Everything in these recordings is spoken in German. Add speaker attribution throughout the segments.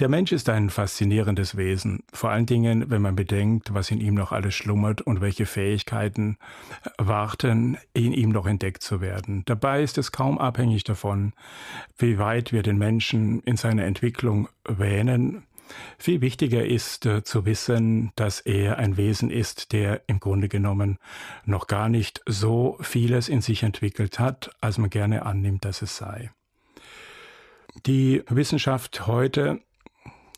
Speaker 1: Der Mensch ist ein faszinierendes Wesen, vor allen Dingen, wenn man bedenkt, was in ihm noch alles schlummert und welche Fähigkeiten warten, in ihm noch entdeckt zu werden. Dabei ist es kaum abhängig davon, wie weit wir den Menschen in seiner Entwicklung wähnen. Viel wichtiger ist äh, zu wissen, dass er ein Wesen ist, der im Grunde genommen noch gar nicht so vieles in sich entwickelt hat, als man gerne annimmt, dass es sei. Die Wissenschaft heute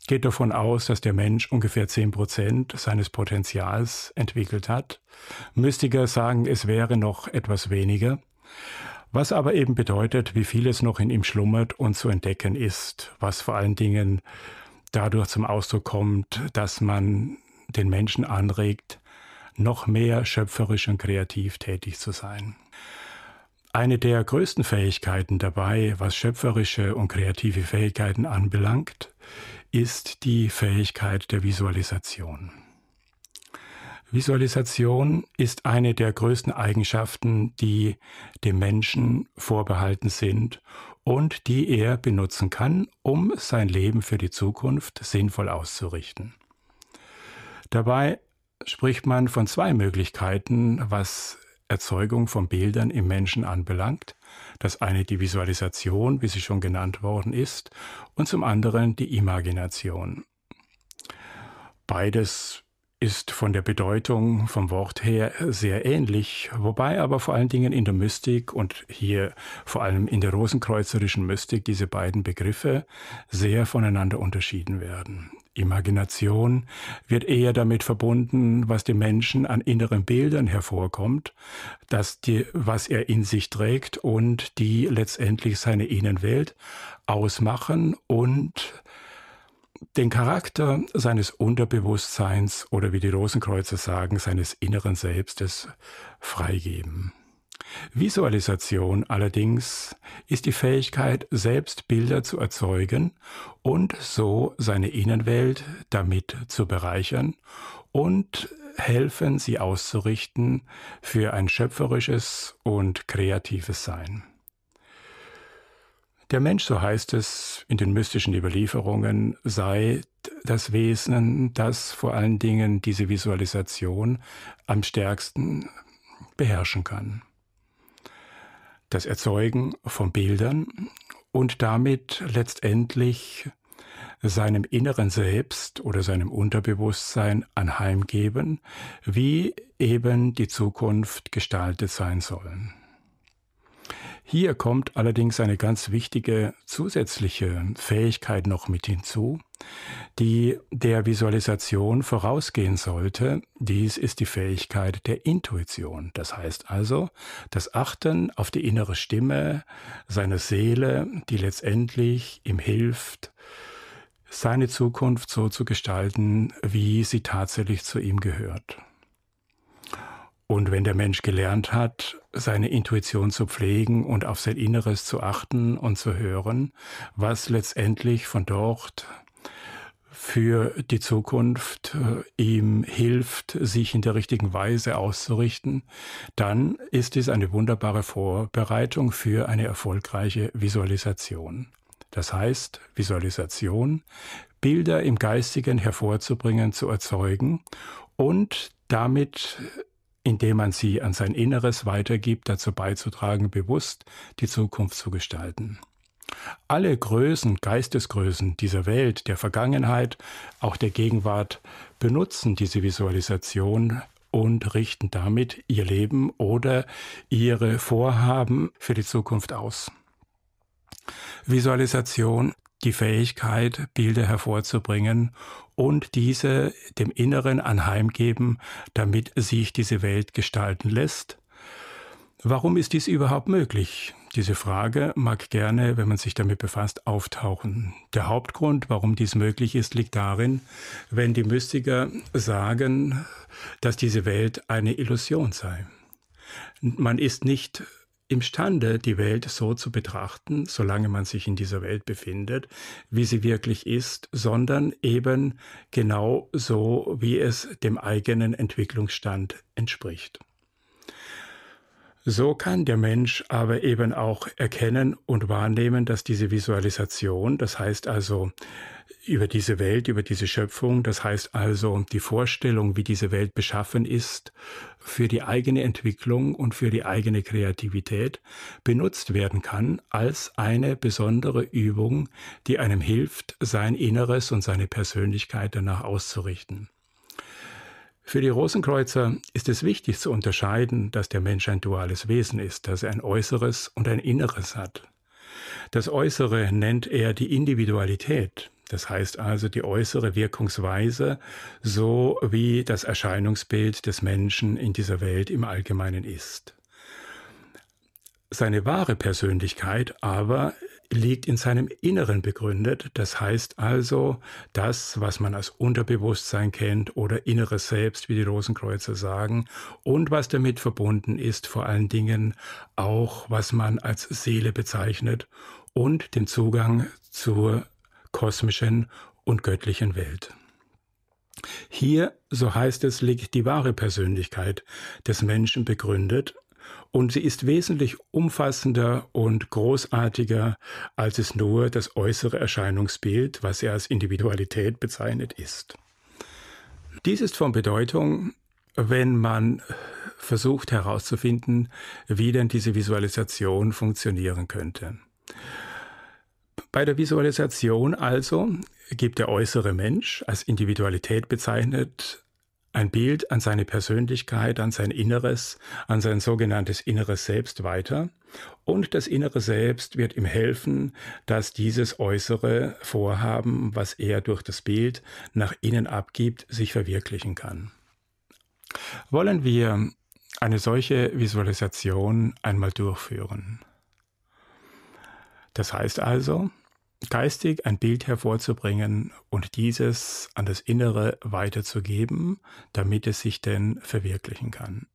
Speaker 1: geht davon aus, dass der Mensch ungefähr 10 seines Potenzials entwickelt hat. Mystiker sagen, es wäre noch etwas weniger. Was aber eben bedeutet, wie viel es noch in ihm schlummert und zu entdecken ist, was vor allen Dingen dadurch zum Ausdruck kommt, dass man den Menschen anregt, noch mehr schöpferisch und kreativ tätig zu sein. Eine der größten Fähigkeiten dabei, was schöpferische und kreative Fähigkeiten anbelangt, ist die Fähigkeit der Visualisation. Visualisation ist eine der größten Eigenschaften, die dem Menschen vorbehalten sind und die er benutzen kann, um sein Leben für die Zukunft sinnvoll auszurichten. Dabei spricht man von zwei Möglichkeiten, was Erzeugung von Bildern im Menschen anbelangt. Das eine die Visualisation, wie sie schon genannt worden ist, und zum anderen die Imagination. Beides ist von der Bedeutung vom Wort her sehr ähnlich, wobei aber vor allen Dingen in der Mystik und hier vor allem in der rosenkreuzerischen Mystik diese beiden Begriffe sehr voneinander unterschieden werden. Imagination wird eher damit verbunden, was dem Menschen an inneren Bildern hervorkommt, dass die, was er in sich trägt und die letztendlich seine Innenwelt ausmachen und den Charakter seines Unterbewusstseins oder wie die Rosenkreuzer sagen, seines inneren Selbstes freigeben. Visualisation allerdings ist die Fähigkeit, selbst Bilder zu erzeugen und so seine Innenwelt damit zu bereichern und helfen, sie auszurichten für ein schöpferisches und kreatives Sein. Der Mensch, so heißt es in den mystischen Überlieferungen, sei das Wesen, das vor allen Dingen diese Visualisation am stärksten beherrschen kann das Erzeugen von Bildern und damit letztendlich seinem inneren Selbst oder seinem Unterbewusstsein anheimgeben, wie eben die Zukunft gestaltet sein soll. Hier kommt allerdings eine ganz wichtige zusätzliche Fähigkeit noch mit hinzu, die der Visualisation vorausgehen sollte. Dies ist die Fähigkeit der Intuition. Das heißt also, das Achten auf die innere Stimme seiner Seele, die letztendlich ihm hilft, seine Zukunft so zu gestalten, wie sie tatsächlich zu ihm gehört. Und wenn der Mensch gelernt hat, seine Intuition zu pflegen und auf sein Inneres zu achten und zu hören, was letztendlich von dort für die Zukunft äh, ihm hilft, sich in der richtigen Weise auszurichten, dann ist es eine wunderbare Vorbereitung für eine erfolgreiche Visualisation. Das heißt, Visualisation, Bilder im Geistigen hervorzubringen, zu erzeugen und damit indem man sie an sein Inneres weitergibt, dazu beizutragen, bewusst die Zukunft zu gestalten. Alle Größen, Geistesgrößen dieser Welt, der Vergangenheit, auch der Gegenwart benutzen diese Visualisation und richten damit ihr Leben oder ihre Vorhaben für die Zukunft aus. Visualisation, die Fähigkeit, Bilder hervorzubringen und diese dem Inneren anheimgeben, damit sich diese Welt gestalten lässt. Warum ist dies überhaupt möglich? Diese Frage mag gerne, wenn man sich damit befasst, auftauchen. Der Hauptgrund, warum dies möglich ist, liegt darin, wenn die Mystiker sagen, dass diese Welt eine Illusion sei. Man ist nicht imstande, die Welt so zu betrachten, solange man sich in dieser Welt befindet, wie sie wirklich ist, sondern eben genau so, wie es dem eigenen Entwicklungsstand entspricht. So kann der Mensch aber eben auch erkennen und wahrnehmen, dass diese Visualisation, das heißt also über diese Welt, über diese Schöpfung. Das heißt also, die Vorstellung, wie diese Welt beschaffen ist, für die eigene Entwicklung und für die eigene Kreativität benutzt werden kann als eine besondere Übung, die einem hilft, sein Inneres und seine Persönlichkeit danach auszurichten. Für die Rosenkreuzer ist es wichtig zu unterscheiden, dass der Mensch ein duales Wesen ist, dass er ein Äußeres und ein Inneres hat. Das Äußere nennt er die Individualität, das heißt also die äußere Wirkungsweise, so wie das Erscheinungsbild des Menschen in dieser Welt im Allgemeinen ist. Seine wahre Persönlichkeit aber liegt in seinem Inneren begründet. Das heißt also, das, was man als Unterbewusstsein kennt oder inneres Selbst, wie die Rosenkreuzer sagen, und was damit verbunden ist, vor allen Dingen auch, was man als Seele bezeichnet und den Zugang zur kosmischen und göttlichen Welt. Hier, so heißt es, liegt die wahre Persönlichkeit des Menschen begründet und sie ist wesentlich umfassender und großartiger, als es nur das äußere Erscheinungsbild, was er als Individualität bezeichnet ist. Dies ist von Bedeutung, wenn man versucht herauszufinden, wie denn diese Visualisation funktionieren könnte. Bei der Visualisation also gibt der äußere Mensch als Individualität bezeichnet ein Bild an seine Persönlichkeit, an sein Inneres, an sein sogenanntes inneres Selbst weiter. Und das innere Selbst wird ihm helfen, dass dieses äußere Vorhaben, was er durch das Bild nach innen abgibt, sich verwirklichen kann. Wollen wir eine solche Visualisation einmal durchführen? Das heißt also, geistig ein Bild hervorzubringen und dieses an das Innere weiterzugeben, damit es sich denn verwirklichen kann.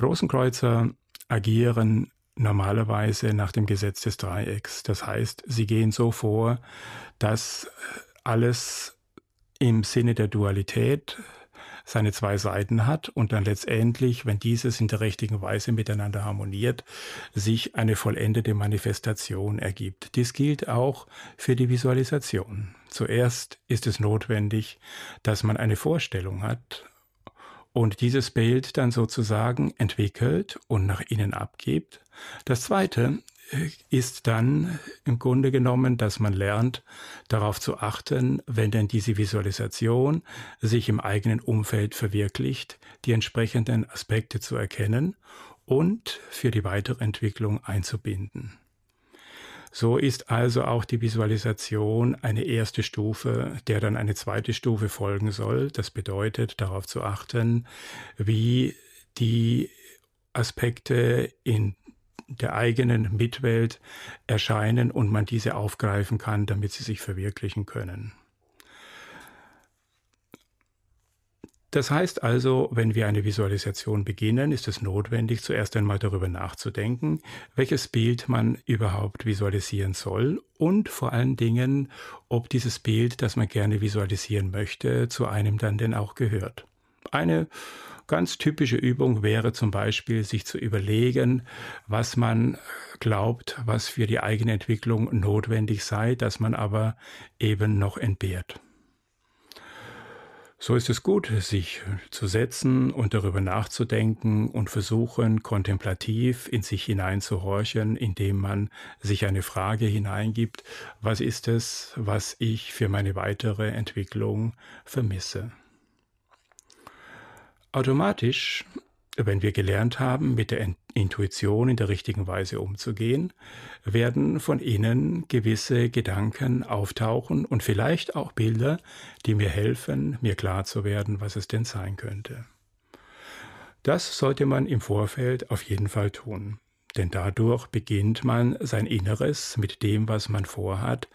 Speaker 1: Rosenkreuzer agieren normalerweise nach dem Gesetz des Dreiecks. Das heißt, sie gehen so vor, dass äh, alles im Sinne der Dualität seine zwei Seiten hat und dann letztendlich, wenn dieses in der richtigen Weise miteinander harmoniert, sich eine vollendete Manifestation ergibt. Dies gilt auch für die Visualisation. Zuerst ist es notwendig, dass man eine Vorstellung hat und dieses Bild dann sozusagen entwickelt und nach innen abgibt. Das Zweite ist dann im Grunde genommen, dass man lernt, darauf zu achten, wenn denn diese Visualisation sich im eigenen Umfeld verwirklicht, die entsprechenden Aspekte zu erkennen und für die weitere Entwicklung einzubinden. So ist also auch die Visualisation eine erste Stufe, der dann eine zweite Stufe folgen soll. Das bedeutet, darauf zu achten, wie die Aspekte in der eigenen Mitwelt erscheinen und man diese aufgreifen kann, damit sie sich verwirklichen können. Das heißt also, wenn wir eine Visualisation beginnen, ist es notwendig, zuerst einmal darüber nachzudenken, welches Bild man überhaupt visualisieren soll und vor allen Dingen, ob dieses Bild, das man gerne visualisieren möchte, zu einem dann denn auch gehört. Eine Ganz typische Übung wäre zum Beispiel, sich zu überlegen, was man äh, glaubt, was für die eigene Entwicklung notwendig sei, dass man aber eben noch entbehrt. So ist es gut, sich zu setzen und darüber nachzudenken und versuchen, kontemplativ in sich hineinzuhorchen, indem man sich eine Frage hineingibt, was ist es, was ich für meine weitere Entwicklung vermisse. Automatisch, wenn wir gelernt haben, mit der Intuition in der richtigen Weise umzugehen, werden von innen gewisse Gedanken auftauchen und vielleicht auch Bilder, die mir helfen, mir klar zu werden, was es denn sein könnte. Das sollte man im Vorfeld auf jeden Fall tun, denn dadurch beginnt man sein Inneres mit dem, was man vorhat,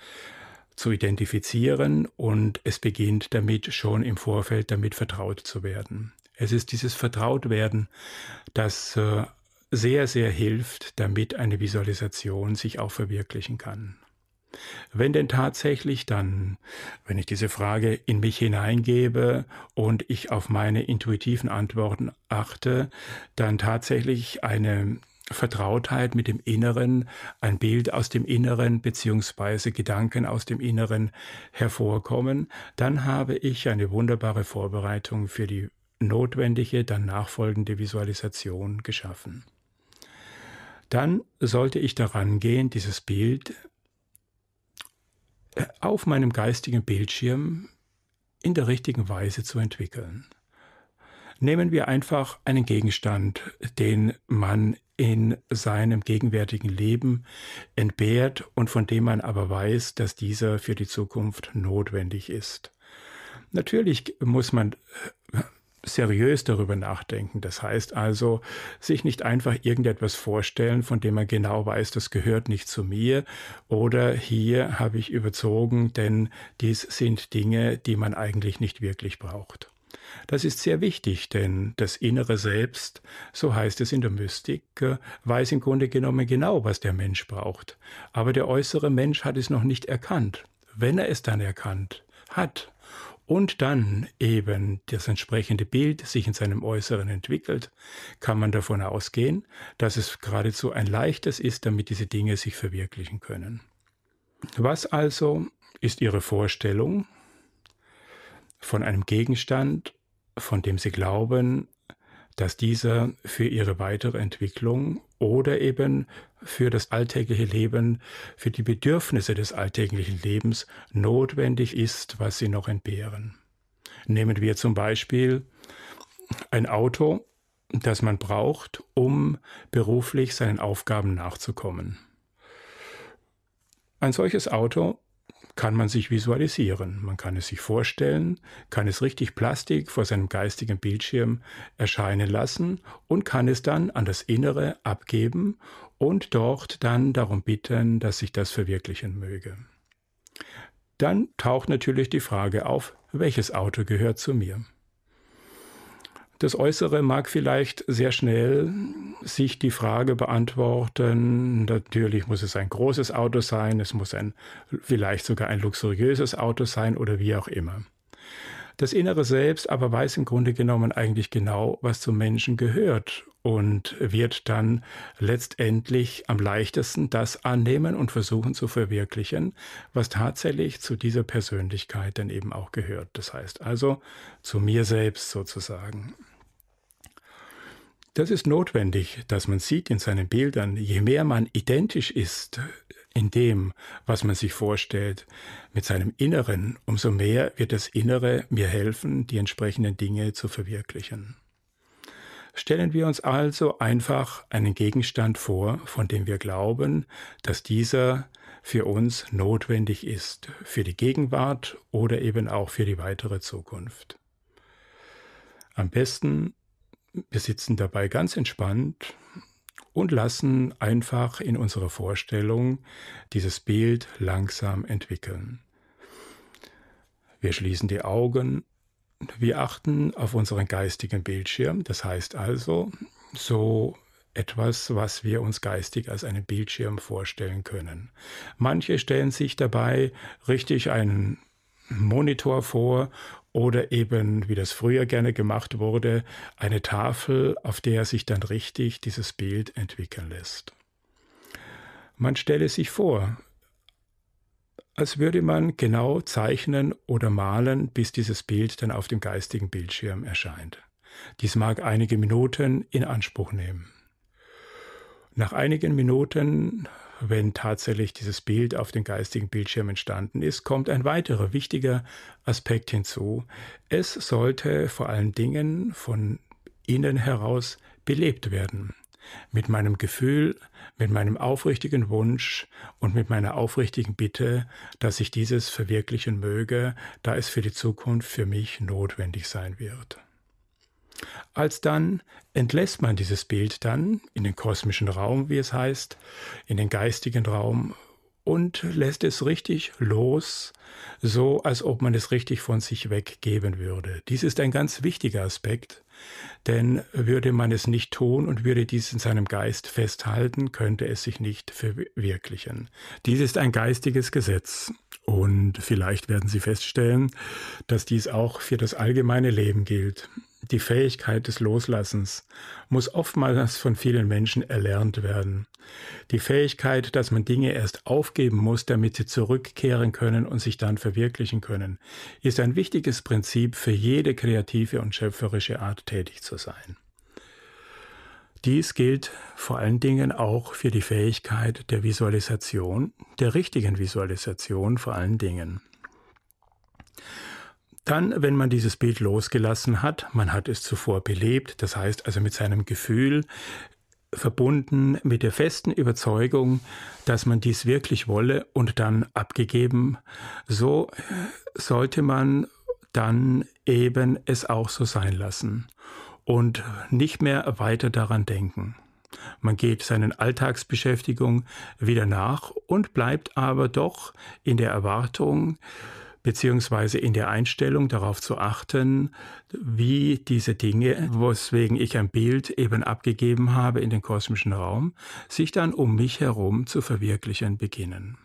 Speaker 1: zu identifizieren und es beginnt damit schon im Vorfeld damit vertraut zu werden. Es ist dieses Vertrautwerden, das äh, sehr, sehr hilft, damit eine Visualisation sich auch verwirklichen kann. Wenn denn tatsächlich dann, wenn ich diese Frage in mich hineingebe und ich auf meine intuitiven Antworten achte, dann tatsächlich eine Vertrautheit mit dem Inneren, ein Bild aus dem Inneren bzw. Gedanken aus dem Inneren hervorkommen, dann habe ich eine wunderbare Vorbereitung für die notwendige, dann nachfolgende Visualisation geschaffen. Dann sollte ich daran gehen, dieses Bild äh, auf meinem geistigen Bildschirm in der richtigen Weise zu entwickeln. Nehmen wir einfach einen Gegenstand, den man in seinem gegenwärtigen Leben entbehrt und von dem man aber weiß, dass dieser für die Zukunft notwendig ist. Natürlich muss man äh, seriös darüber nachdenken. Das heißt also, sich nicht einfach irgendetwas vorstellen, von dem man genau weiß, das gehört nicht zu mir oder hier habe ich überzogen, denn dies sind Dinge, die man eigentlich nicht wirklich braucht. Das ist sehr wichtig, denn das innere Selbst, so heißt es in der Mystik, weiß im Grunde genommen genau, was der Mensch braucht. Aber der äußere Mensch hat es noch nicht erkannt. Wenn er es dann erkannt hat, und dann eben das entsprechende Bild sich in seinem Äußeren entwickelt, kann man davon ausgehen, dass es geradezu ein leichtes ist, damit diese Dinge sich verwirklichen können. Was also ist Ihre Vorstellung von einem Gegenstand, von dem Sie glauben, dass dieser für Ihre weitere Entwicklung oder eben für das alltägliche Leben, für die Bedürfnisse des alltäglichen Lebens notwendig ist, was sie noch entbehren. Nehmen wir zum Beispiel ein Auto, das man braucht, um beruflich seinen Aufgaben nachzukommen. Ein solches Auto kann man sich visualisieren, man kann es sich vorstellen, kann es richtig Plastik vor seinem geistigen Bildschirm erscheinen lassen und kann es dann an das Innere abgeben und dort dann darum bitten, dass sich das verwirklichen möge. Dann taucht natürlich die Frage auf, welches Auto gehört zu mir? Das Äußere mag vielleicht sehr schnell sich die Frage beantworten. Natürlich muss es ein großes Auto sein, es muss ein, vielleicht sogar ein luxuriöses Auto sein oder wie auch immer. Das innere Selbst aber weiß im Grunde genommen eigentlich genau, was zum Menschen gehört und wird dann letztendlich am leichtesten das annehmen und versuchen zu verwirklichen, was tatsächlich zu dieser Persönlichkeit dann eben auch gehört. Das heißt also zu mir selbst sozusagen. Das ist notwendig, dass man sieht in seinen Bildern, je mehr man identisch ist, in dem, was man sich vorstellt, mit seinem Inneren, umso mehr wird das Innere mir helfen, die entsprechenden Dinge zu verwirklichen. Stellen wir uns also einfach einen Gegenstand vor, von dem wir glauben, dass dieser für uns notwendig ist, für die Gegenwart oder eben auch für die weitere Zukunft. Am besten, wir sitzen dabei ganz entspannt und lassen einfach in unserer Vorstellung dieses Bild langsam entwickeln. Wir schließen die Augen, wir achten auf unseren geistigen Bildschirm, das heißt also so etwas, was wir uns geistig als einen Bildschirm vorstellen können. Manche stellen sich dabei richtig einen Monitor vor oder eben, wie das früher gerne gemacht wurde, eine Tafel, auf der sich dann richtig dieses Bild entwickeln lässt. Man stelle sich vor, als würde man genau zeichnen oder malen, bis dieses Bild dann auf dem geistigen Bildschirm erscheint. Dies mag einige Minuten in Anspruch nehmen. Nach einigen Minuten, wenn tatsächlich dieses Bild auf dem geistigen Bildschirm entstanden ist, kommt ein weiterer wichtiger Aspekt hinzu. Es sollte vor allen Dingen von innen heraus belebt werden. Mit meinem Gefühl, mit meinem aufrichtigen Wunsch und mit meiner aufrichtigen Bitte, dass ich dieses verwirklichen möge, da es für die Zukunft für mich notwendig sein wird. Als dann entlässt man dieses Bild dann in den kosmischen Raum, wie es heißt, in den geistigen Raum und lässt es richtig los, so als ob man es richtig von sich weggeben würde. Dies ist ein ganz wichtiger Aspekt, denn würde man es nicht tun und würde dies in seinem Geist festhalten, könnte es sich nicht verwirklichen. Dies ist ein geistiges Gesetz. Und vielleicht werden Sie feststellen, dass dies auch für das allgemeine Leben gilt. Die Fähigkeit des Loslassens muss oftmals von vielen Menschen erlernt werden. Die Fähigkeit, dass man Dinge erst aufgeben muss, damit sie zurückkehren können und sich dann verwirklichen können, ist ein wichtiges Prinzip für jede kreative und schöpferische Art tätig zu sein. Dies gilt vor allen Dingen auch für die Fähigkeit der Visualisation, der richtigen Visualisation vor allen Dingen. Dann, wenn man dieses Bild losgelassen hat, man hat es zuvor belebt, das heißt also mit seinem Gefühl, verbunden mit der festen Überzeugung, dass man dies wirklich wolle und dann abgegeben, so äh, sollte man dann eben es auch so sein lassen und nicht mehr weiter daran denken. Man geht seinen Alltagsbeschäftigungen wieder nach und bleibt aber doch in der Erwartung, beziehungsweise in der Einstellung darauf zu achten, wie diese Dinge, weswegen ich ein Bild eben abgegeben habe in den kosmischen Raum, sich dann um mich herum zu verwirklichen beginnen.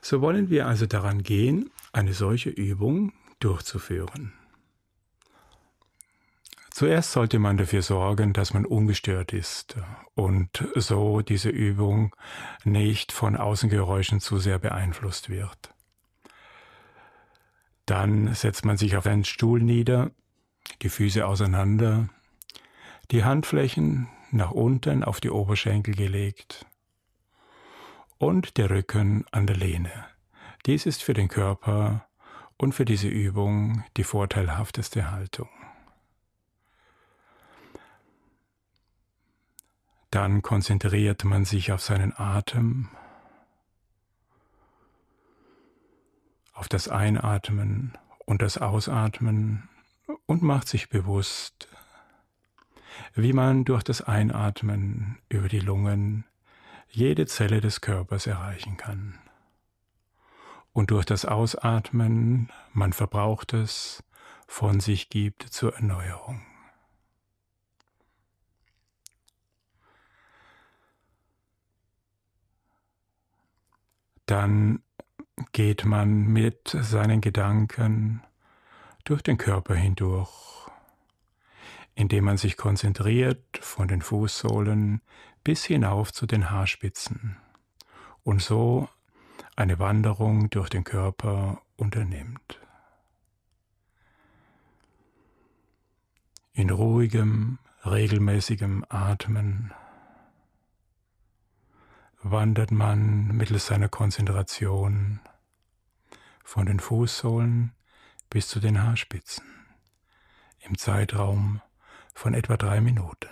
Speaker 1: So wollen wir also daran gehen, eine solche Übung durchzuführen. Zuerst sollte man dafür sorgen, dass man ungestört ist und so diese Übung nicht von Außengeräuschen zu sehr beeinflusst wird. Dann setzt man sich auf einen Stuhl nieder, die Füße auseinander, die Handflächen nach unten auf die Oberschenkel gelegt und der Rücken an der Lehne. Dies ist für den Körper und für diese Übung die vorteilhafteste Haltung. Dann konzentriert man sich auf seinen Atem, auf das Einatmen und das Ausatmen und macht sich bewusst, wie man durch das Einatmen über die Lungen jede Zelle des Körpers erreichen kann. Und durch das Ausatmen man verbraucht es, von sich gibt zur Erneuerung. dann geht man mit seinen Gedanken durch den Körper hindurch, indem man sich konzentriert von den Fußsohlen bis hinauf zu den Haarspitzen und so eine Wanderung durch den Körper unternimmt. In ruhigem, regelmäßigem Atmen wandert man mittels seiner Konzentration von den Fußsohlen bis zu den Haarspitzen im Zeitraum von etwa drei Minuten.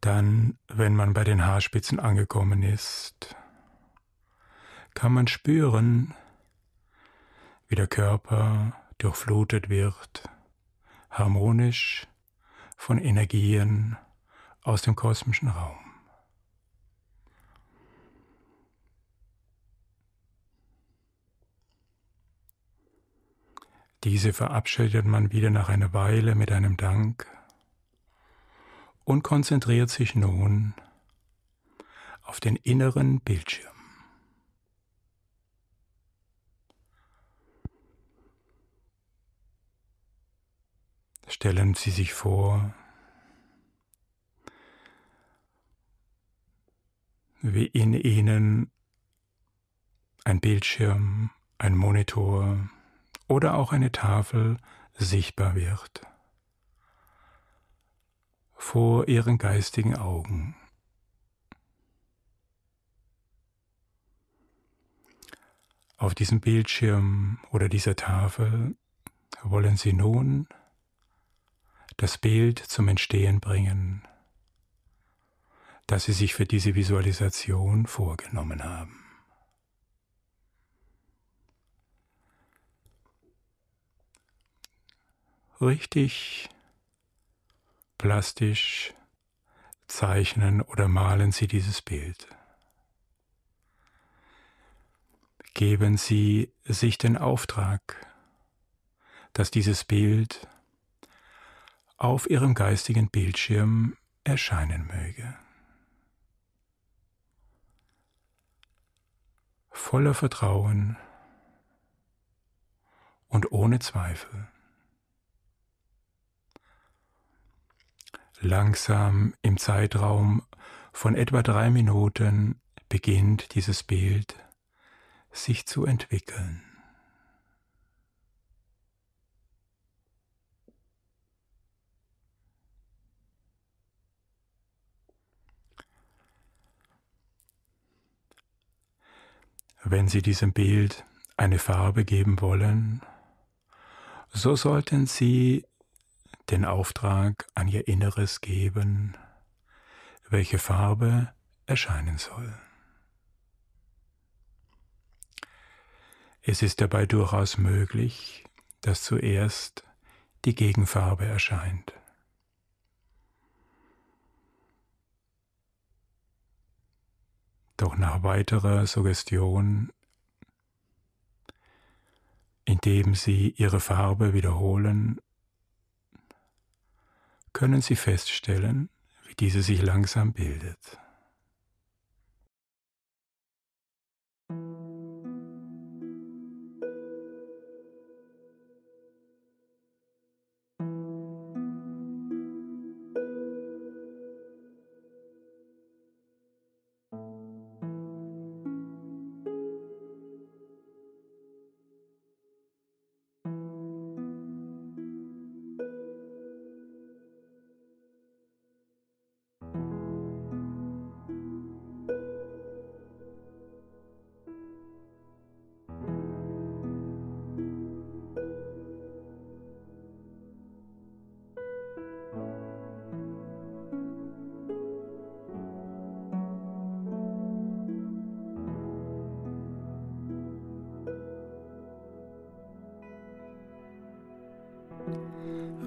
Speaker 1: Dann, wenn man bei den Haarspitzen angekommen ist, kann man spüren, wie der Körper durchflutet wird, harmonisch von Energien aus dem kosmischen Raum. Diese verabschiedet man wieder nach einer Weile mit einem Dank und konzentriert sich nun auf den inneren Bildschirm. Stellen Sie sich vor, wie in Ihnen ein Bildschirm, ein Monitor oder auch eine Tafel sichtbar wird vor ihren geistigen Augen. Auf diesem Bildschirm oder dieser Tafel wollen Sie nun das Bild zum Entstehen bringen, das Sie sich für diese Visualisation vorgenommen haben. Richtig plastisch zeichnen oder malen Sie dieses Bild. Geben Sie sich den Auftrag, dass dieses Bild auf Ihrem geistigen Bildschirm erscheinen möge. Voller Vertrauen und ohne Zweifel. langsam im Zeitraum von etwa drei Minuten beginnt dieses Bild sich
Speaker 2: zu entwickeln.
Speaker 1: Wenn Sie diesem Bild eine Farbe geben wollen, so sollten Sie den Auftrag an ihr Inneres geben, welche Farbe erscheinen soll. Es ist dabei durchaus möglich, dass zuerst die Gegenfarbe erscheint. Doch nach weiterer Suggestion, indem Sie Ihre Farbe wiederholen, können Sie feststellen, wie diese sich langsam bildet.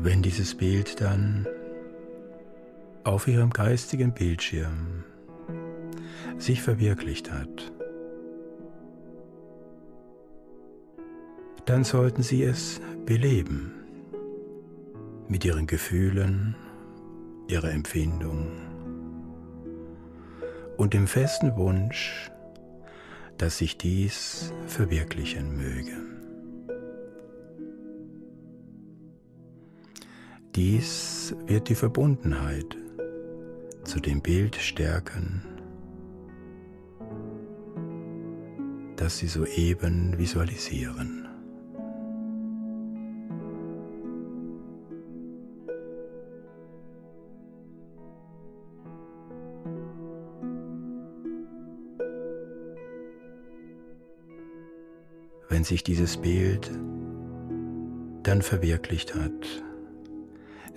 Speaker 2: wenn dieses Bild dann auf ihrem geistigen Bildschirm sich verwirklicht hat, dann sollten Sie es beleben mit Ihren Gefühlen, Ihrer Empfindung und dem festen Wunsch, dass sich dies verwirklichen möge. Dies wird die Verbundenheit zu dem Bild stärken, das Sie soeben visualisieren. Wenn sich dieses Bild dann verwirklicht hat,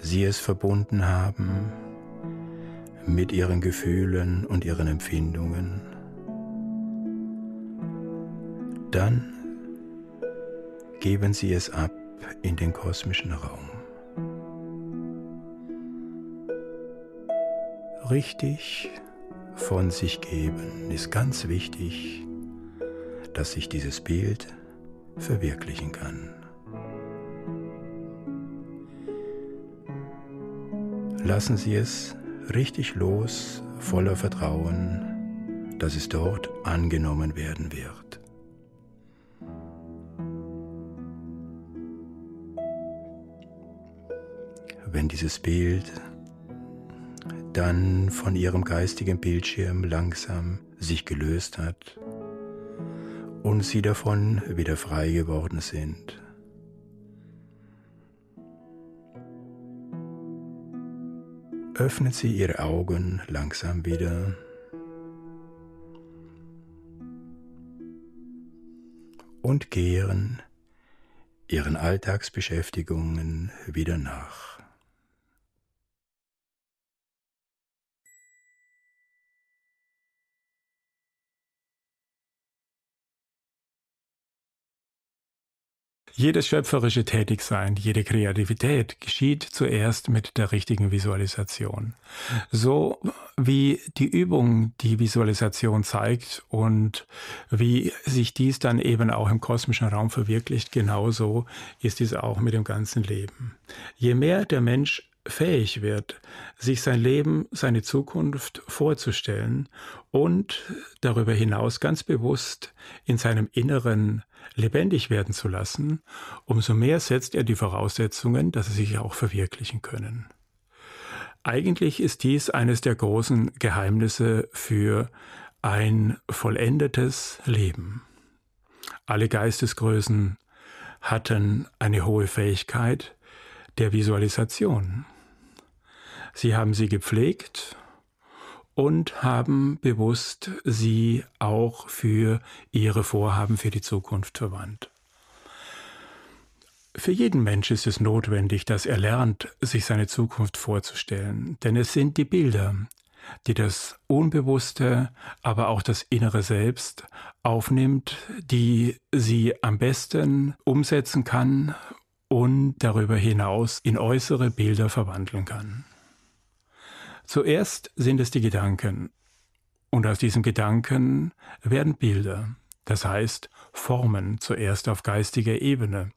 Speaker 2: sie es verbunden haben mit ihren Gefühlen und ihren Empfindungen. Dann geben sie es ab in den kosmischen Raum. Richtig von sich geben ist ganz wichtig, dass sich dieses Bild verwirklichen kann. lassen Sie es richtig los, voller Vertrauen, dass es dort angenommen werden wird. Wenn dieses Bild dann von Ihrem geistigen Bildschirm langsam sich gelöst hat und Sie davon wieder frei geworden sind, öffnet sie ihre Augen langsam wieder. Und kehren ihren Alltagsbeschäftigungen wieder nach.
Speaker 1: Jedes schöpferische Tätigsein, jede Kreativität geschieht zuerst mit der richtigen Visualisation. So wie die Übung die Visualisation zeigt und wie sich dies dann eben auch im kosmischen Raum verwirklicht, genauso ist dies auch mit dem ganzen Leben. Je mehr der Mensch fähig wird, sich sein Leben, seine Zukunft vorzustellen und darüber hinaus ganz bewusst in seinem Inneren lebendig werden zu lassen, umso mehr setzt er die Voraussetzungen, dass sie sich auch verwirklichen können. Eigentlich ist dies eines der großen Geheimnisse für ein vollendetes Leben. Alle Geistesgrößen hatten eine hohe Fähigkeit der Visualisation. Sie haben sie gepflegt und haben bewusst sie auch für ihre Vorhaben für die Zukunft verwandt. Für jeden Mensch ist es notwendig, dass er lernt, sich seine Zukunft vorzustellen, denn es sind die Bilder, die das Unbewusste, aber auch das Innere selbst aufnimmt, die sie am besten umsetzen kann und darüber hinaus in äußere Bilder verwandeln kann. Zuerst sind es die Gedanken. Und aus diesen Gedanken werden Bilder, das heißt Formen zuerst auf geistiger Ebene.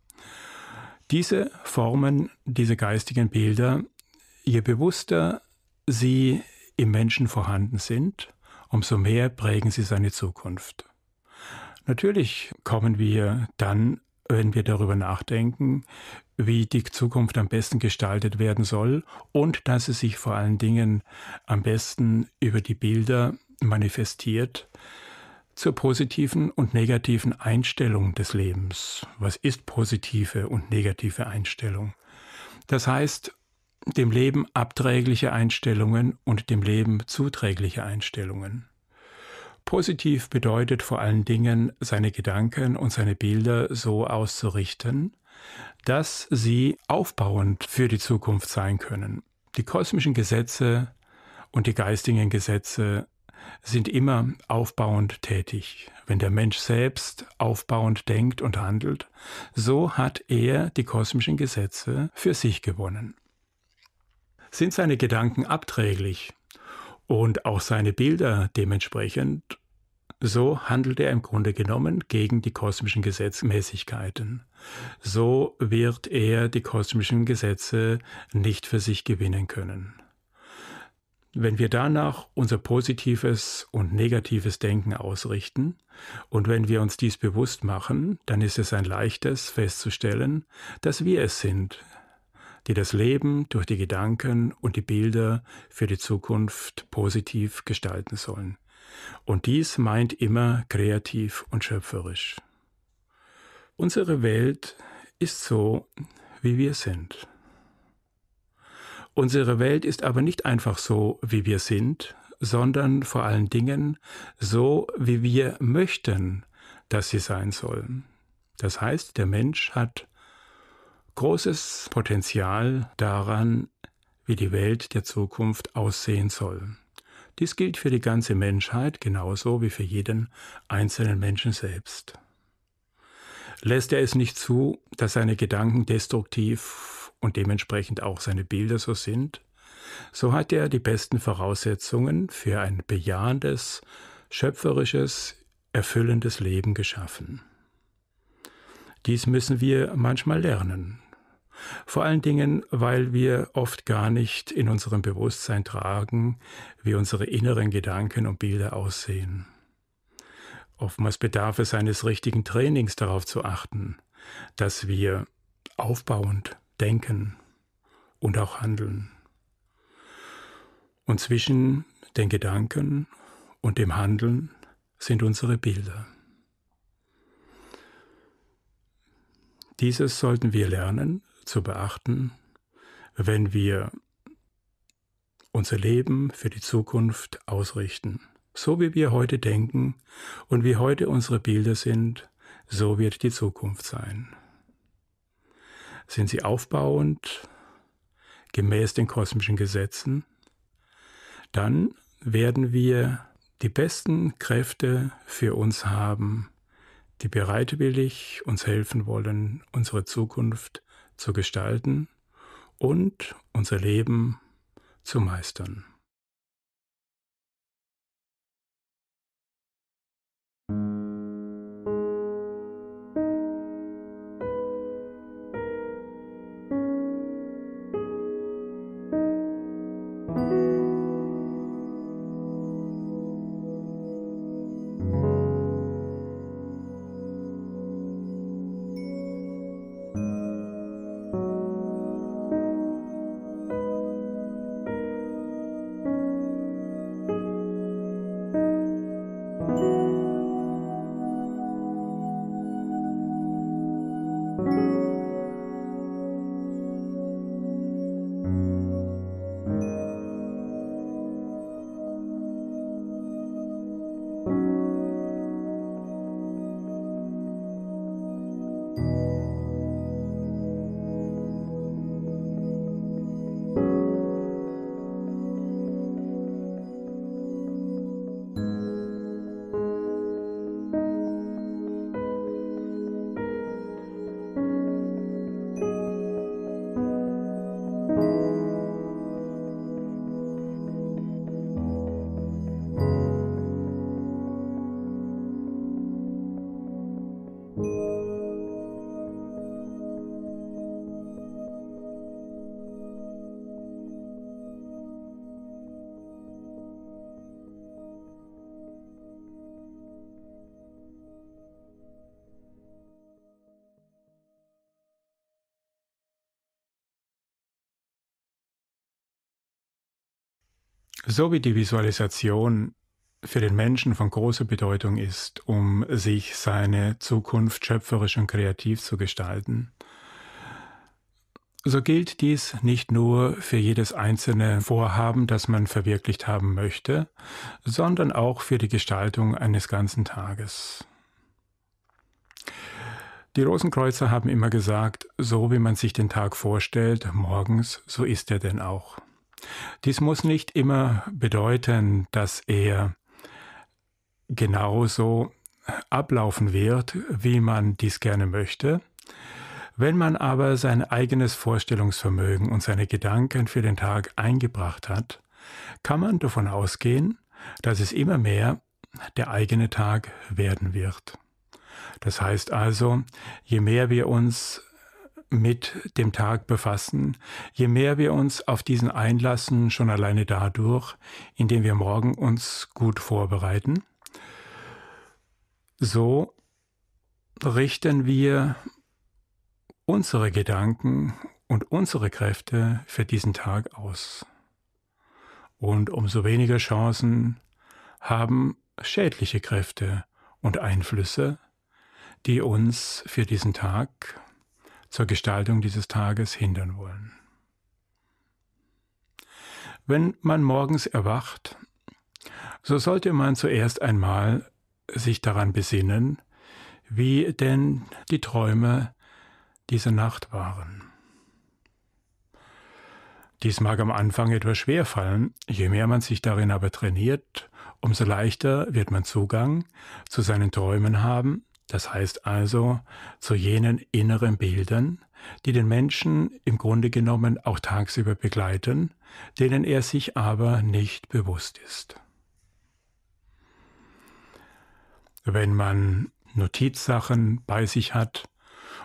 Speaker 1: Diese Formen, diese geistigen Bilder, je bewusster sie im Menschen vorhanden sind, umso mehr prägen sie seine Zukunft. Natürlich kommen wir dann, wenn wir darüber nachdenken, wie die Zukunft am besten gestaltet werden soll und dass sie sich vor allen Dingen am besten über die Bilder manifestiert zur positiven und negativen Einstellung des Lebens. Was ist positive und negative Einstellung? Das heißt, dem Leben abträgliche Einstellungen und dem Leben zuträgliche Einstellungen. Positiv bedeutet vor allen Dingen, seine Gedanken und seine Bilder so auszurichten, dass sie aufbauend für die Zukunft sein können. Die kosmischen Gesetze und die geistigen Gesetze sind immer aufbauend tätig. Wenn der Mensch selbst aufbauend denkt und handelt, so hat er die kosmischen Gesetze für sich gewonnen. Sind seine Gedanken abträglich und auch seine Bilder dementsprechend, so handelt er im Grunde genommen gegen die kosmischen Gesetzmäßigkeiten. So wird er die kosmischen Gesetze nicht für sich gewinnen können. Wenn wir danach unser positives und negatives Denken ausrichten und wenn wir uns dies bewusst machen, dann ist es ein leichtes festzustellen, dass wir es sind, die das Leben durch die Gedanken und die Bilder für die Zukunft positiv gestalten sollen. Und dies meint immer kreativ und schöpferisch. Unsere Welt ist so, wie wir sind. Unsere Welt ist aber nicht einfach so, wie wir sind, sondern vor allen Dingen so, wie wir möchten, dass sie sein soll. Das heißt, der Mensch hat großes Potenzial daran, wie die Welt der Zukunft aussehen soll. Dies gilt für die ganze Menschheit genauso wie für jeden einzelnen Menschen selbst. Lässt er es nicht zu, dass seine Gedanken destruktiv und dementsprechend auch seine Bilder so sind, so hat er die besten Voraussetzungen für ein bejahendes, schöpferisches, erfüllendes Leben geschaffen. Dies müssen wir manchmal lernen, vor allen Dingen, weil wir oft gar nicht in unserem Bewusstsein tragen, wie unsere inneren Gedanken und Bilder aussehen. Oftmals bedarf es eines richtigen Trainings darauf zu achten, dass wir aufbauend denken und auch handeln. Und zwischen den Gedanken und dem Handeln sind unsere Bilder. Dieses sollten wir lernen, zu beachten, wenn wir unser Leben für die Zukunft ausrichten. So wie wir heute denken und wie heute unsere Bilder sind, so wird die Zukunft sein. Sind sie aufbauend, gemäß den kosmischen Gesetzen, dann werden wir die besten Kräfte für uns haben, die bereitwillig uns helfen wollen, unsere Zukunft zu gestalten und unser Leben zu meistern. So wie die Visualisation für den Menschen von großer Bedeutung ist, um sich seine Zukunft schöpferisch und kreativ zu gestalten, so gilt dies nicht nur für jedes einzelne Vorhaben, das man verwirklicht haben möchte, sondern auch für die Gestaltung eines ganzen Tages. Die Rosenkreuzer haben immer gesagt, so wie man sich den Tag vorstellt, morgens, so ist er denn auch. Dies muss nicht immer bedeuten, dass er genauso ablaufen wird, wie man dies gerne möchte. Wenn man aber sein eigenes Vorstellungsvermögen und seine Gedanken für den Tag eingebracht hat, kann man davon ausgehen, dass es immer mehr der eigene Tag werden wird. Das heißt also, je mehr wir uns mit dem Tag befassen, je mehr wir uns auf diesen einlassen, schon alleine dadurch, indem wir morgen uns gut vorbereiten, so richten wir unsere Gedanken und unsere Kräfte für diesen Tag aus. Und umso weniger Chancen haben schädliche Kräfte und Einflüsse, die uns für diesen Tag zur Gestaltung dieses Tages hindern wollen. Wenn man morgens erwacht, so sollte man zuerst einmal sich daran besinnen, wie denn die Träume dieser Nacht waren. Dies mag am Anfang etwas schwer fallen, je mehr man sich darin aber trainiert, umso leichter wird man Zugang zu seinen Träumen haben das heißt also zu jenen inneren Bildern, die den Menschen im Grunde genommen auch tagsüber begleiten, denen er sich aber nicht bewusst ist. Wenn man Notizsachen bei sich hat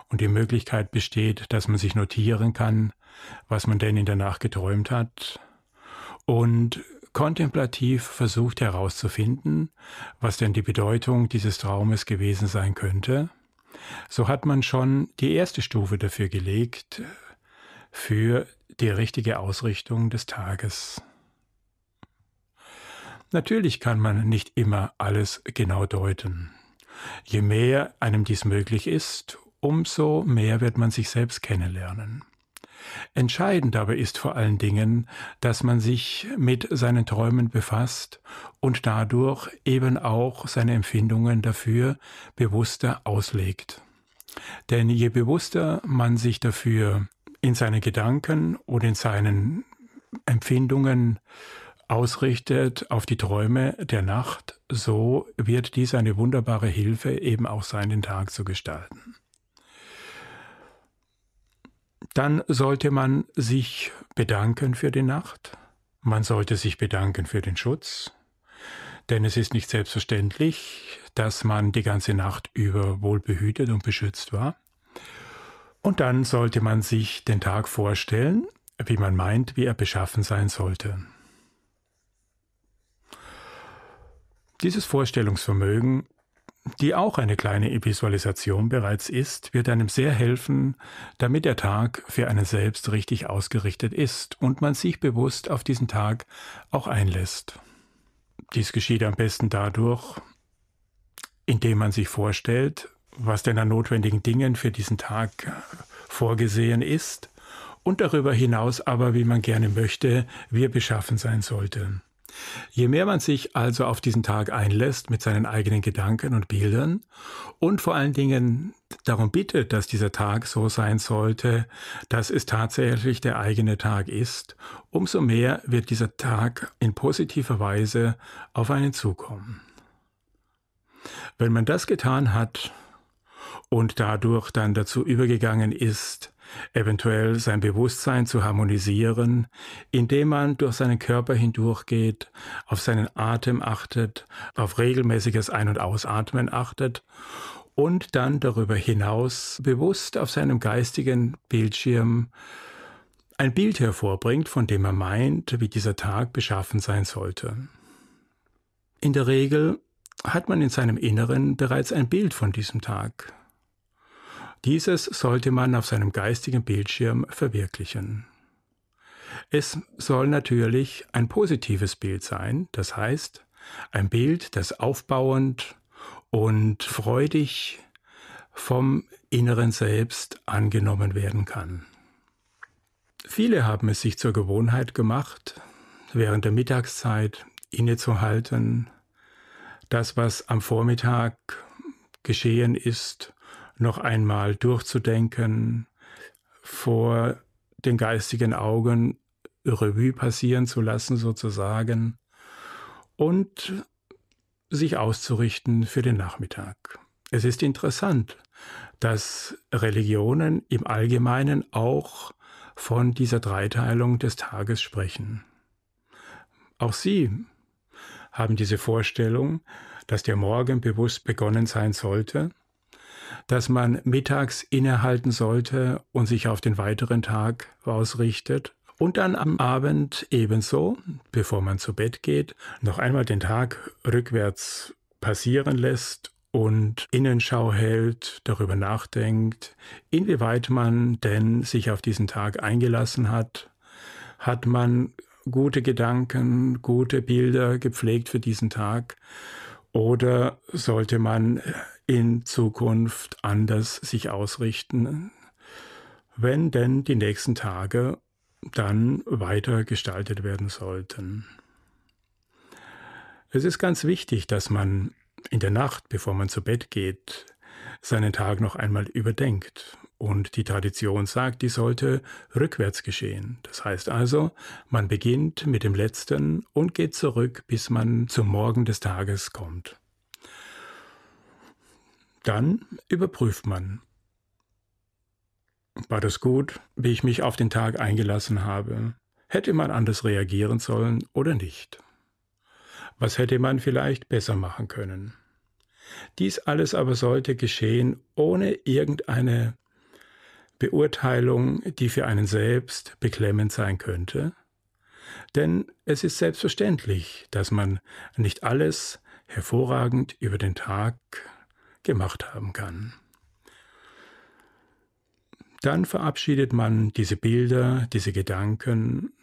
Speaker 1: und die Möglichkeit besteht, dass man sich notieren kann, was man denn in der Nacht geträumt hat, und kontemplativ versucht herauszufinden, was denn die Bedeutung dieses Traumes gewesen sein könnte, so hat man schon die erste Stufe dafür gelegt, für die richtige Ausrichtung des Tages. Natürlich kann man nicht immer alles genau deuten. Je mehr einem dies möglich ist, umso mehr wird man sich selbst kennenlernen. Entscheidend aber ist vor allen Dingen, dass man sich mit seinen Träumen befasst und dadurch eben auch seine Empfindungen dafür bewusster auslegt. Denn je bewusster man sich dafür in seinen Gedanken oder in seinen Empfindungen ausrichtet auf die Träume der Nacht, so wird dies eine wunderbare Hilfe, eben auch seinen Tag zu gestalten. Dann sollte man sich bedanken für die Nacht. Man sollte sich bedanken für den Schutz. Denn es ist nicht selbstverständlich, dass man die ganze Nacht über wohlbehütet und beschützt war. Und dann sollte man sich den Tag vorstellen, wie man meint, wie er beschaffen sein sollte. Dieses Vorstellungsvermögen die auch eine kleine Visualisation bereits ist, wird einem sehr helfen, damit der Tag für einen selbst richtig ausgerichtet ist und man sich bewusst auf diesen Tag auch einlässt. Dies geschieht am besten dadurch, indem man sich vorstellt, was denn an notwendigen Dingen für diesen Tag vorgesehen ist und darüber hinaus aber, wie man gerne möchte, wir beschaffen sein sollten. Je mehr man sich also auf diesen Tag einlässt mit seinen eigenen Gedanken und Bildern und vor allen Dingen darum bittet, dass dieser Tag so sein sollte, dass es tatsächlich der eigene Tag ist, umso mehr wird dieser Tag in positiver Weise auf einen zukommen. Wenn man das getan hat und dadurch dann dazu übergegangen ist, eventuell sein Bewusstsein zu harmonisieren, indem man durch seinen Körper hindurchgeht, auf seinen Atem achtet, auf regelmäßiges Ein- und Ausatmen achtet und dann darüber hinaus bewusst auf seinem geistigen Bildschirm ein Bild hervorbringt, von dem er meint, wie dieser Tag beschaffen sein sollte. In der Regel hat man in seinem Inneren bereits ein Bild von diesem Tag. Dieses sollte man auf seinem geistigen Bildschirm verwirklichen. Es soll natürlich ein positives Bild sein, das heißt ein Bild, das aufbauend und freudig vom inneren Selbst angenommen werden kann. Viele haben es sich zur Gewohnheit gemacht, während der Mittagszeit innezuhalten, das, was am Vormittag geschehen ist, noch einmal durchzudenken, vor den geistigen Augen Revue passieren zu lassen sozusagen und sich auszurichten für den Nachmittag. Es ist interessant, dass Religionen im Allgemeinen auch von dieser Dreiteilung des Tages sprechen. Auch sie haben diese Vorstellung, dass der Morgen bewusst begonnen sein sollte dass man mittags innehalten sollte und sich auf den weiteren Tag ausrichtet. Und dann am Abend ebenso, bevor man zu Bett geht, noch einmal den Tag rückwärts passieren lässt und Innenschau hält, darüber nachdenkt, inwieweit man denn sich auf diesen Tag eingelassen hat. Hat man gute Gedanken, gute Bilder gepflegt für diesen Tag? Oder sollte man in Zukunft anders sich ausrichten, wenn denn die nächsten Tage dann weiter gestaltet werden sollten. Es ist ganz wichtig, dass man in der Nacht, bevor man zu Bett geht, seinen Tag noch einmal überdenkt. Und die Tradition sagt, die sollte rückwärts geschehen. Das heißt also, man beginnt mit dem letzten und geht zurück, bis man zum Morgen des Tages kommt. Dann überprüft man, war das gut, wie ich mich auf den Tag eingelassen habe? Hätte man anders reagieren sollen oder nicht? Was hätte man vielleicht besser machen können? Dies alles aber sollte geschehen ohne irgendeine Beurteilung, die für einen selbst beklemmend sein könnte. Denn es ist selbstverständlich, dass man nicht alles hervorragend über den Tag gemacht haben kann. Dann verabschiedet man diese Bilder, diese Gedanken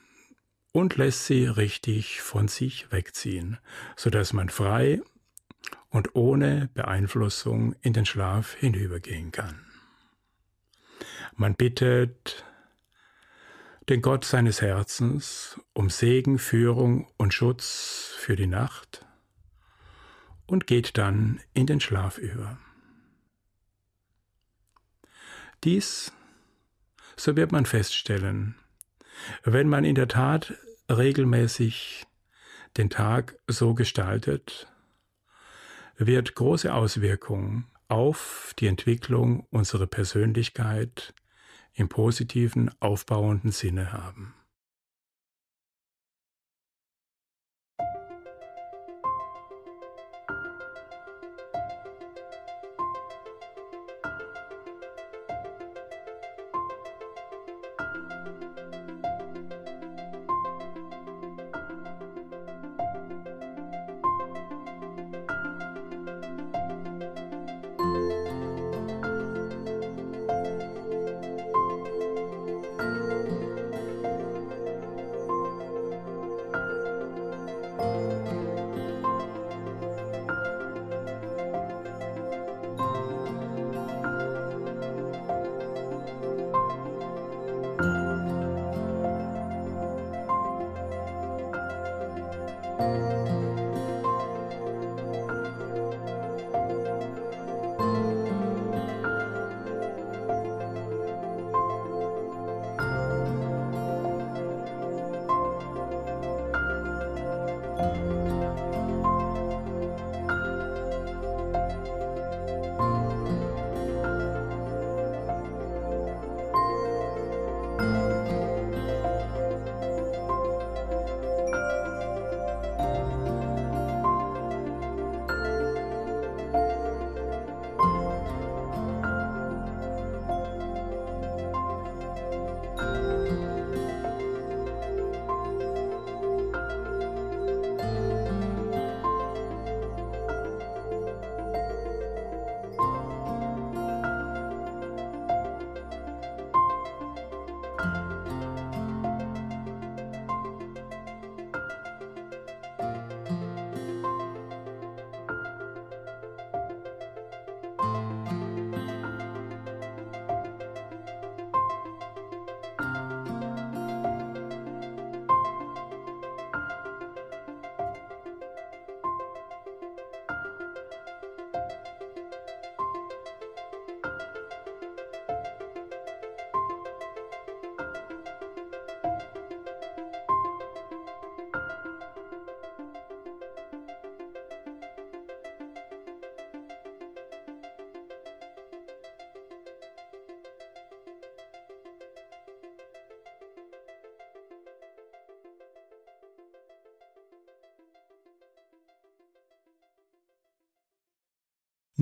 Speaker 1: und lässt sie richtig von sich wegziehen, sodass man frei und ohne Beeinflussung in den Schlaf hinübergehen kann. Man bittet den Gott seines Herzens um Segen, Führung und Schutz für die Nacht und geht dann in den Schlaf über. Dies, so wird man feststellen, wenn man in der Tat regelmäßig den Tag so gestaltet, wird große Auswirkungen auf die Entwicklung unserer Persönlichkeit im positiven, aufbauenden Sinne haben.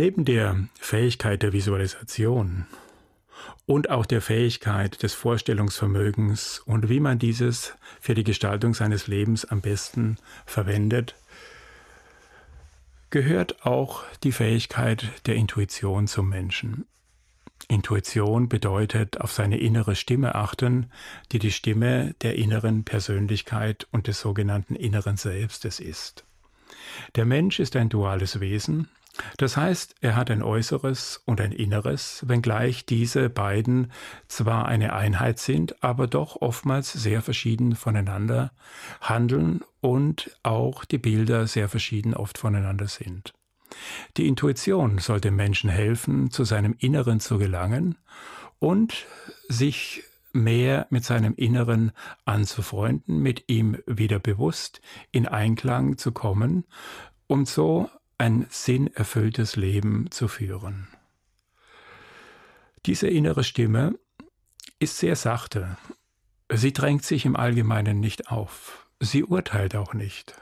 Speaker 1: Neben der Fähigkeit der Visualisation und auch der Fähigkeit des Vorstellungsvermögens und wie man dieses für die Gestaltung seines Lebens am besten verwendet, gehört auch die Fähigkeit der Intuition zum Menschen. Intuition bedeutet auf seine innere Stimme achten, die die Stimme der inneren Persönlichkeit und des sogenannten inneren Selbstes ist. Der Mensch ist ein duales Wesen, das heißt, er hat ein äußeres und ein inneres, wenngleich diese beiden zwar eine Einheit sind, aber doch oftmals sehr verschieden voneinander handeln und auch die Bilder sehr verschieden oft voneinander sind. Die Intuition soll dem Menschen helfen, zu seinem Inneren zu gelangen und sich mehr mit seinem Inneren anzufreunden, mit ihm wieder bewusst in Einklang zu kommen, um so ein sinnerfülltes Leben zu führen. Diese innere Stimme ist sehr sachte. Sie drängt sich im Allgemeinen nicht auf. Sie urteilt auch nicht,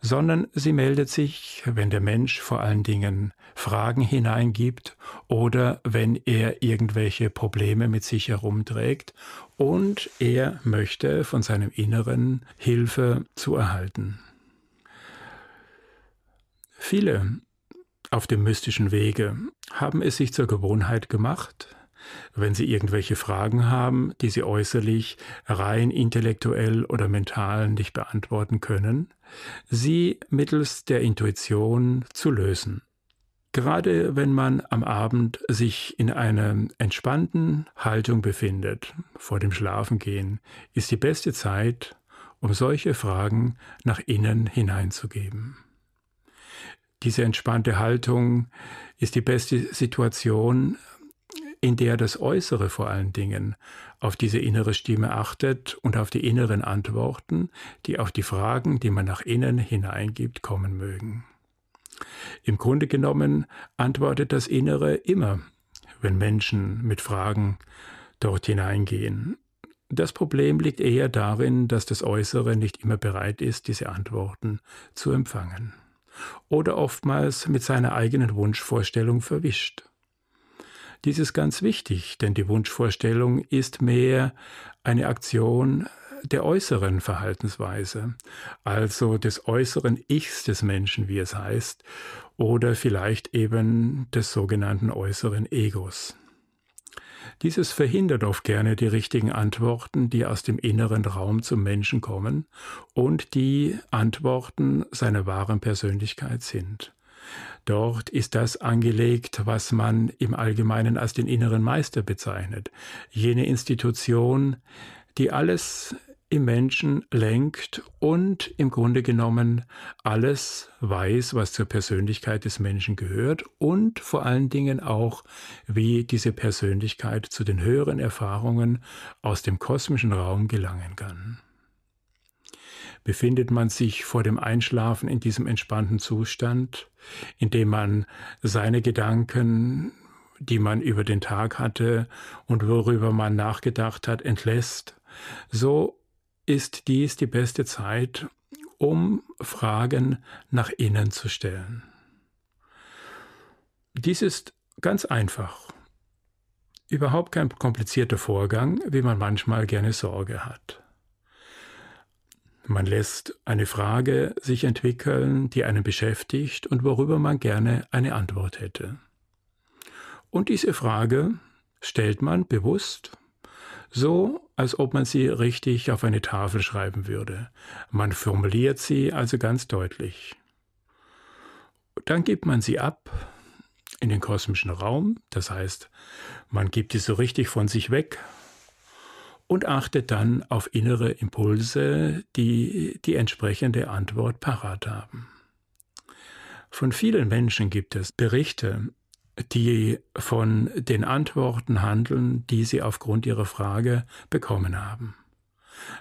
Speaker 1: sondern sie meldet sich, wenn der Mensch vor allen Dingen Fragen hineingibt oder wenn er irgendwelche Probleme mit sich herumträgt und er möchte von seinem Inneren Hilfe zu erhalten. Viele auf dem mystischen Wege haben es sich zur Gewohnheit gemacht, wenn sie irgendwelche Fragen haben, die sie äußerlich rein intellektuell oder mental nicht beantworten können, sie mittels der Intuition zu lösen. Gerade wenn man am Abend sich in einer entspannten Haltung befindet, vor dem Schlafengehen, ist die beste Zeit, um solche Fragen nach innen hineinzugeben diese entspannte Haltung ist die beste Situation, in der das Äußere vor allen Dingen auf diese innere Stimme achtet und auf die inneren Antworten, die auf die Fragen, die man nach innen hineingibt, kommen mögen. Im Grunde genommen antwortet das Innere immer, wenn Menschen mit Fragen dort hineingehen. Das Problem liegt eher darin, dass das Äußere nicht immer bereit ist, diese Antworten zu empfangen oder oftmals mit seiner eigenen Wunschvorstellung verwischt. Dies ist ganz wichtig, denn die Wunschvorstellung ist mehr eine Aktion der äußeren Verhaltensweise, also des äußeren Ichs des Menschen, wie es heißt, oder vielleicht eben des sogenannten äußeren Egos. Dieses verhindert oft gerne die richtigen Antworten, die aus dem inneren Raum zum Menschen kommen und die Antworten seiner wahren Persönlichkeit sind. Dort ist das angelegt, was man im Allgemeinen als den inneren Meister bezeichnet, jene Institution, die alles im Menschen lenkt und im Grunde genommen alles weiß, was zur Persönlichkeit des Menschen gehört und vor allen Dingen auch, wie diese Persönlichkeit zu den höheren Erfahrungen aus dem kosmischen Raum gelangen kann. Befindet man sich vor dem Einschlafen in diesem entspannten Zustand, in dem man seine Gedanken die man über den Tag hatte und worüber man nachgedacht hat, entlässt, so ist dies die beste Zeit, um Fragen nach innen zu stellen. Dies ist ganz einfach. Überhaupt kein komplizierter Vorgang, wie man manchmal gerne Sorge hat. Man lässt eine Frage sich entwickeln, die einen beschäftigt und worüber man gerne eine Antwort hätte. Und diese Frage stellt man bewusst so, als ob man sie richtig auf eine Tafel schreiben würde. Man formuliert sie also ganz deutlich. Dann gibt man sie ab in den kosmischen Raum, das heißt, man gibt sie so richtig von sich weg und achtet dann auf innere Impulse, die die entsprechende Antwort parat haben. Von vielen Menschen gibt es Berichte, die von den Antworten handeln, die sie aufgrund ihrer Frage bekommen haben.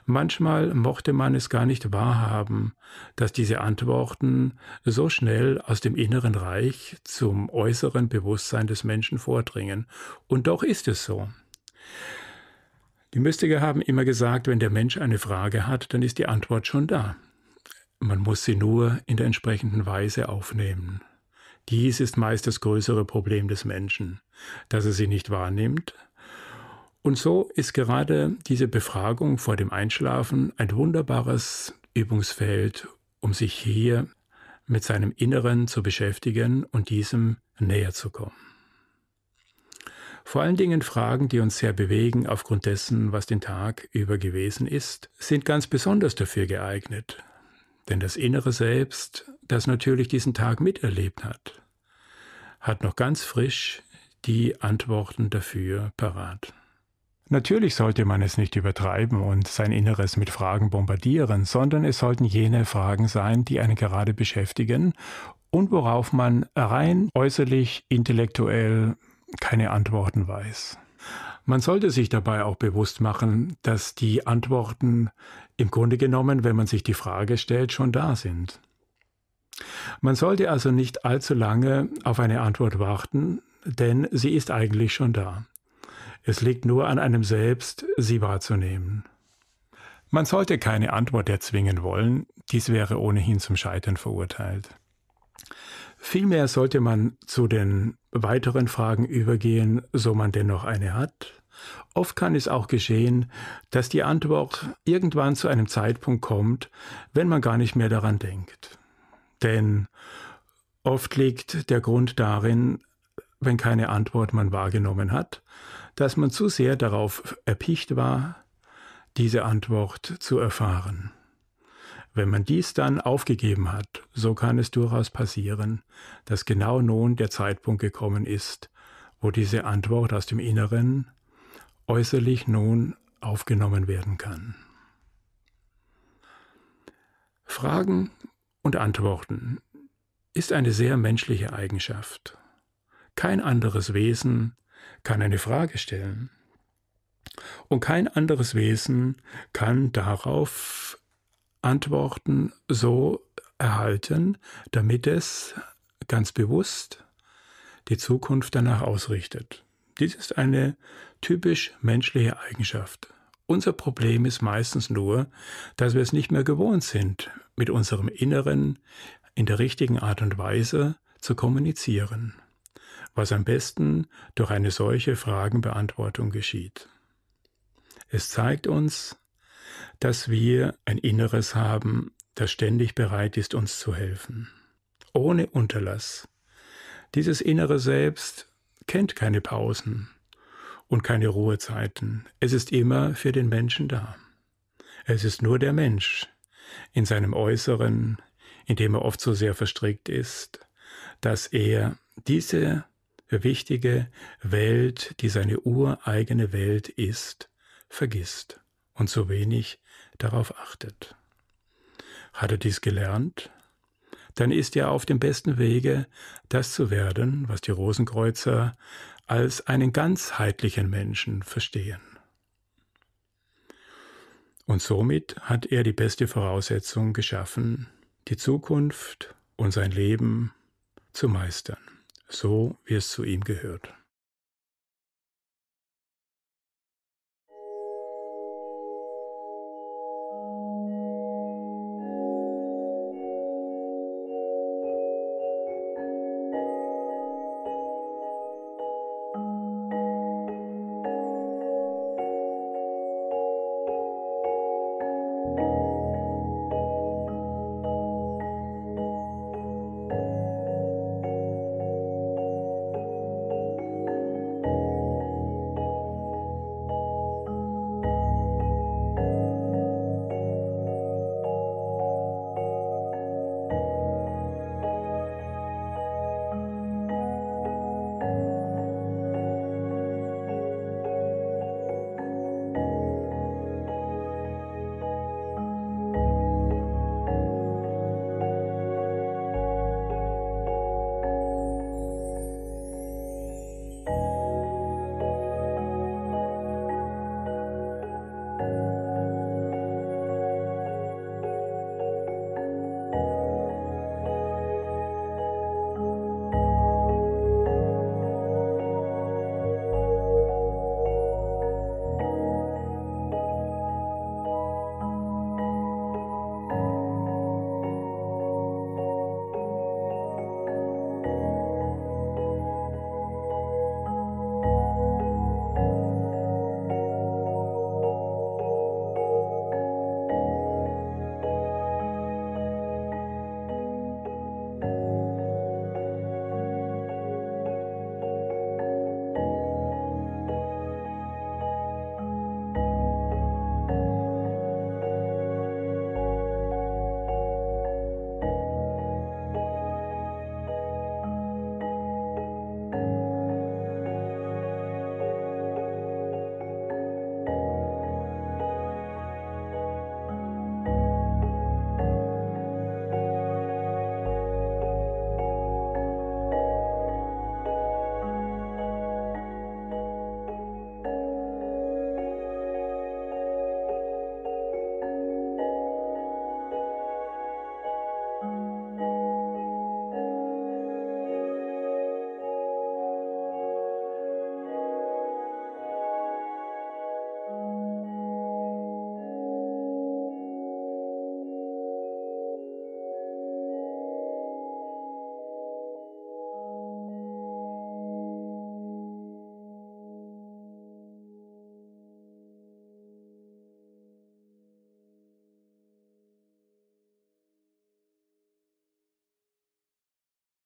Speaker 1: Manchmal mochte man es gar nicht wahrhaben, dass diese Antworten so schnell aus dem inneren Reich zum äußeren Bewusstsein des Menschen vordringen. Und doch ist es so. Die Mystiker haben immer gesagt, wenn der Mensch eine Frage hat, dann ist die Antwort schon da. Man muss sie nur in der entsprechenden Weise aufnehmen. Dies ist meist das größere Problem des Menschen, dass er sie nicht wahrnimmt. Und so ist gerade diese Befragung vor dem Einschlafen ein wunderbares Übungsfeld, um sich hier mit seinem Inneren zu beschäftigen und diesem näher zu kommen. Vor allen Dingen Fragen, die uns sehr bewegen aufgrund dessen, was den Tag über gewesen ist, sind ganz besonders dafür geeignet. Denn das innere Selbst das natürlich diesen Tag miterlebt hat, hat noch ganz frisch die Antworten dafür parat. Natürlich sollte man es nicht übertreiben und sein Inneres mit Fragen bombardieren, sondern es sollten jene Fragen sein, die einen gerade beschäftigen und worauf man rein äußerlich, intellektuell keine Antworten weiß. Man sollte sich dabei auch bewusst machen, dass die Antworten im Grunde genommen, wenn man sich die Frage stellt, schon da sind. Man sollte also nicht allzu lange auf eine Antwort warten, denn sie ist eigentlich schon da. Es liegt nur an einem selbst, sie wahrzunehmen. Man sollte keine Antwort erzwingen wollen, dies wäre ohnehin zum Scheitern verurteilt. Vielmehr sollte man zu den weiteren Fragen übergehen, so man dennoch eine hat. Oft kann es auch geschehen, dass die Antwort irgendwann zu einem Zeitpunkt kommt, wenn man gar nicht mehr daran denkt. Denn oft liegt der Grund darin, wenn keine Antwort man wahrgenommen hat, dass man zu sehr darauf erpicht war, diese Antwort zu erfahren. Wenn man dies dann aufgegeben hat, so kann es durchaus passieren, dass genau nun der Zeitpunkt gekommen ist, wo diese Antwort aus dem Inneren äußerlich nun aufgenommen werden kann. Fragen und Antworten ist eine sehr menschliche Eigenschaft. Kein anderes Wesen kann eine Frage stellen. Und kein anderes Wesen kann darauf Antworten so erhalten, damit es ganz bewusst die Zukunft danach ausrichtet. Dies ist eine typisch menschliche Eigenschaft. Unser Problem ist meistens nur, dass wir es nicht mehr gewohnt sind, mit unserem Inneren in der richtigen Art und Weise zu kommunizieren, was am besten durch eine solche Fragenbeantwortung geschieht. Es zeigt uns, dass wir ein Inneres haben, das ständig bereit ist, uns zu helfen. Ohne Unterlass. Dieses innere Selbst kennt keine Pausen und keine Ruhezeiten. Es ist immer für den Menschen da. Es ist nur der Mensch, in seinem Äußeren, in dem er oft so sehr verstrickt ist, dass er diese wichtige Welt, die seine ureigene Welt ist, vergisst und so wenig darauf achtet. Hat er dies gelernt? Dann ist er auf dem besten Wege, das zu werden, was die Rosenkreuzer als einen ganzheitlichen Menschen verstehen. Und somit hat er die beste Voraussetzung geschaffen, die Zukunft und sein Leben zu meistern, so wie es zu ihm gehört.